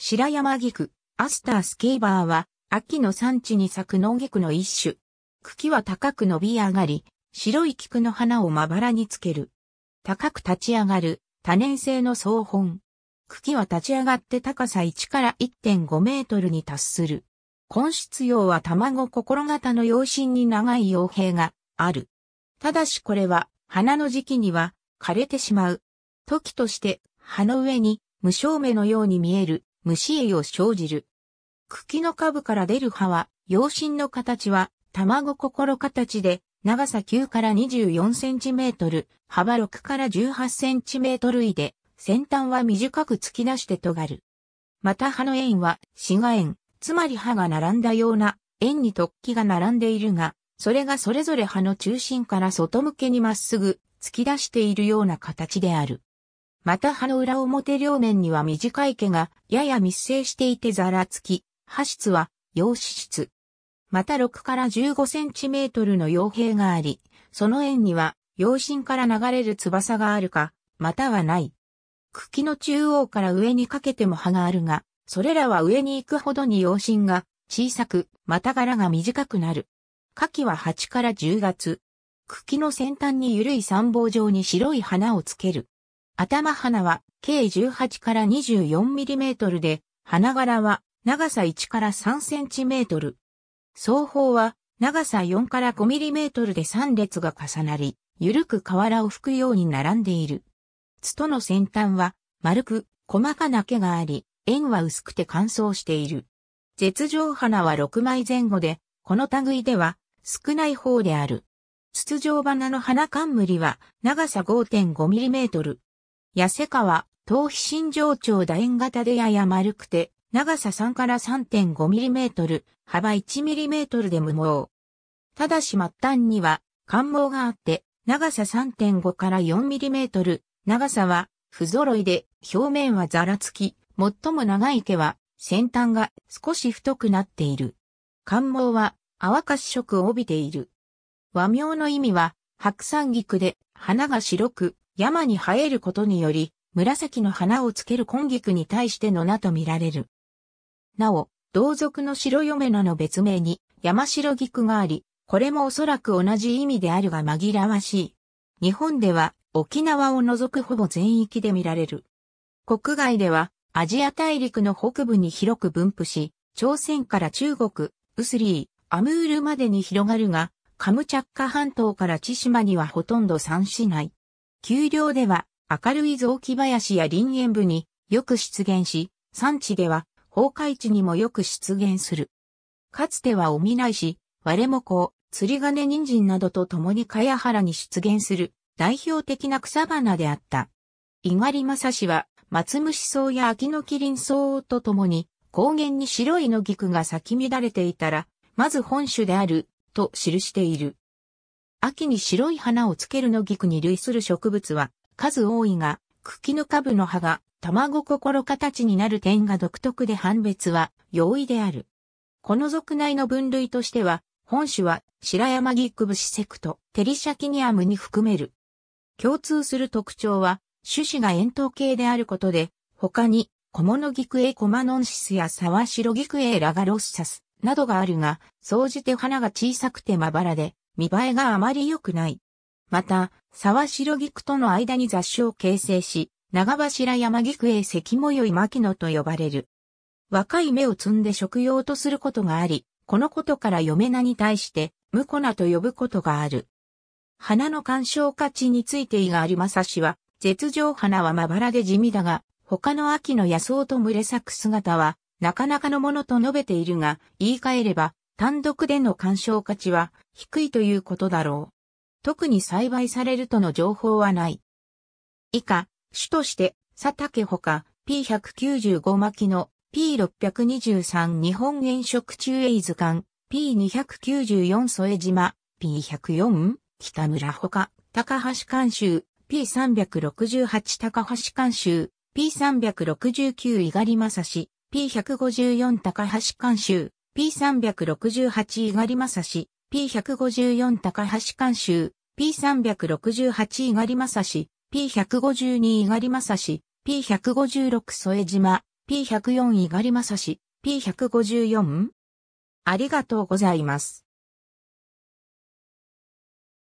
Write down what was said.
白山菊、アスタースケーバーは、秋の産地に咲く農菊の一種。茎は高く伸び上がり、白い菊の花をまばらにつける。高く立ち上がる、多年生の草本。茎は立ち上がって高さ1から1.5メートルに達する。根室用は卵心型の養身に長い傭兵がある。ただしこれは、花の時期には枯れてしまう。時として、葉の上に無照明のように見える虫栄を生じる。茎の下部から出る葉は、葉身の形は、卵心形で、長さ9から24センチメートル、幅6から18センチメートル以で、先端は短く突き出して尖る。また葉の円は、死が円、つまり葉が並んだような、円に突起が並んでいるが、それがそれぞれ葉の中心から外向けにまっすぐ突き出しているような形である。また葉の裏表両面には短い毛がやや密生していてざらつき、葉質は陽子質。また6から15センチメートルの傭兵があり、その円には、陽心から流れる翼があるか、またはない。茎の中央から上にかけても葉があるが、それらは上に行くほどに陽心が小さく、また柄が短くなる。夏季は8から10月。茎の先端に緩い参謀状に白い花をつける。頭花は計18から 24mm で、花柄は長さ1から 3cm。双方は長さ4から 5mm で3列が重なり、ゆるく瓦を吹くように並んでいる。ツとの先端は丸く細かな毛があり、円は薄くて乾燥している。絶上花は6枚前後で、この類では少ない方である。筒状花の花冠は長さ 5.5mm、痩せ川、頭皮身上腸、楕円型でやや丸くて、長さ3から3.5ミリメートル、幅1ミリメートルで無毛。ただし末端には、感毛があって、長さ3.5から4ミリメートル、長さは不揃いで、表面はざらつき、最も長い毛は、先端が少し太くなっている。感毛は、泡褐色を帯びている。和名の意味は、白山菊で、花が白く、山に生えることにより、紫の花をつける根菊に対しての名と見られる。なお、同族の白嫁名の別名に山白菊があり、これもおそらく同じ意味であるが紛らわしい。日本では沖縄を除くほぼ全域で見られる。国外ではアジア大陸の北部に広く分布し、朝鮮から中国、ウスリー、アムールまでに広がるが、カムチャッカ半島から千島にはほとんど産しない。丘陵では明るい雑木林や林園部によく出現し、山地では崩壊地にもよく出現する。かつてはおみないし、割れもこう、釣り金人参などと共に茅原に出現する代表的な草花であった。猪狩正氏は、松虫草や秋の麒麟草と共に、高原に白いの菊が咲き乱れていたら、まず本種である、と記している。秋に白い花をつける野菊に類する植物は数多いが、茎の下部の葉が卵心形になる点が独特で判別は容易である。この属内の分類としては、本種は白山菊ブシセクト、テリシャキニアムに含める。共通する特徴は、種子が円筒形であることで、他に、小物クエコマノンシスや沢白クエラガロッサスなどがあるが、総じて花が小さくてまばらで、見栄えがあまり良くない。また、沢白菊との間に雑誌を形成し、長柱山菊へ関も良い牧野と呼ばれる。若い芽を摘んで食用とすることがあり、このことから嫁名に対して、婿名と呼ぶことがある。花の鑑賞価値についてある。ま正氏は、絶情花はまばらで地味だが、他の秋の野草と群れ咲く姿は、なかなかのものと述べているが、言い換えれば、単独での干渉価値は低いということだろう。特に栽培されるとの情報はない。以下、種として、佐竹ほか P195 巻の P623 日本原色中エイズ館 P294 添島 P104 北村ほか高橋監修 P368 高橋監修 P369 猪狩正史 P154 高橋監修 P368 猪狩正史、P154 高橋監修、P368 猪狩正史、P152 猪狩正史、P156 添島、P104 猪狩正史、P154? ありがとうございます。